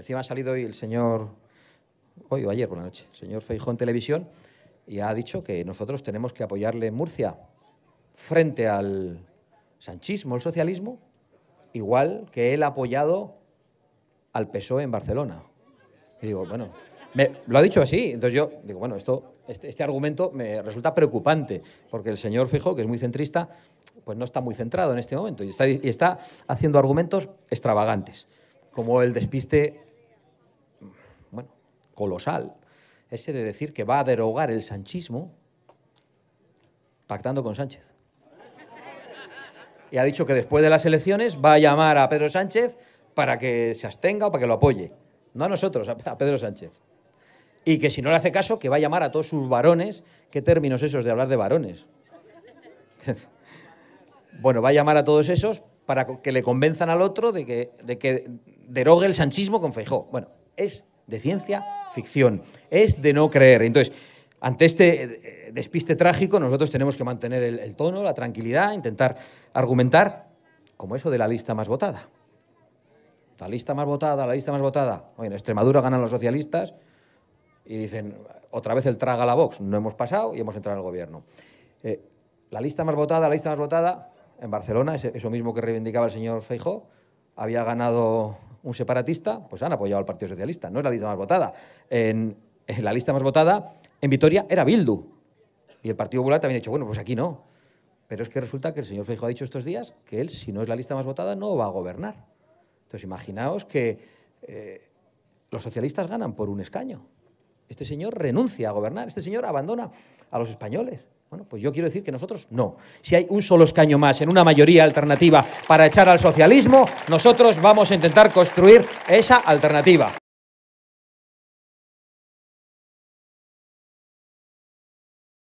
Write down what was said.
Encima ha salido hoy el señor, hoy o ayer por la noche, el señor Feijón Televisión, y ha dicho que nosotros tenemos que apoyarle en Murcia frente al sanchismo, al socialismo, igual que él ha apoyado al PSOE en Barcelona. Y digo, bueno, lo ha dicho así, entonces yo digo, bueno, esto, este, este argumento me resulta preocupante, porque el señor Fijo, que es muy centrista, pues no está muy centrado en este momento y está, y está haciendo argumentos extravagantes, como el despiste colosal, ese de decir que va a derogar el sanchismo pactando con Sánchez. Y ha dicho que después de las elecciones va a llamar a Pedro Sánchez para que se abstenga o para que lo apoye. No a nosotros, a Pedro Sánchez. Y que si no le hace caso, que va a llamar a todos sus varones. ¿Qué términos esos de hablar de varones? bueno, va a llamar a todos esos para que le convenzan al otro de que, de que derogue el sanchismo con Feijó. Bueno, es de ciencia ficción. Es de no creer. Entonces, ante este eh, despiste trágico, nosotros tenemos que mantener el, tono, la tranquilidad, intentar argumentar, como eso de la lista más votada. La lista más votada, la lista más votada. Hoy en Extremadura ganan los socialistas y dicen, otra vez el traga la Vox. No hemos pasado y hemos entrado al gobierno. Eh, la lista más votada, la lista más votada, en Barcelona, eso mismo que reivindicaba el señor Feijó, había ganado un separatista, pues han apoyado al Partido Socialista. No es la lista más votada. En, la lista más votada en Vitoria era Bildu. Y el Partido Popular también ha dicho, bueno, pues aquí no. Pero es que resulta que el señor Feijo ha dicho estos días que él, si no es la lista más votada, no va a gobernar. Entonces, imaginaos que eh, los socialistas ganan por un escaño. Este señor renuncia a gobernar, este señor abandona a los españoles. Bueno, pues yo quiero decir que nosotros no. Si hay un solo escaño más en una mayoría alternativa para echar al socialismo, nosotros vamos a intentar construir esa alternativa.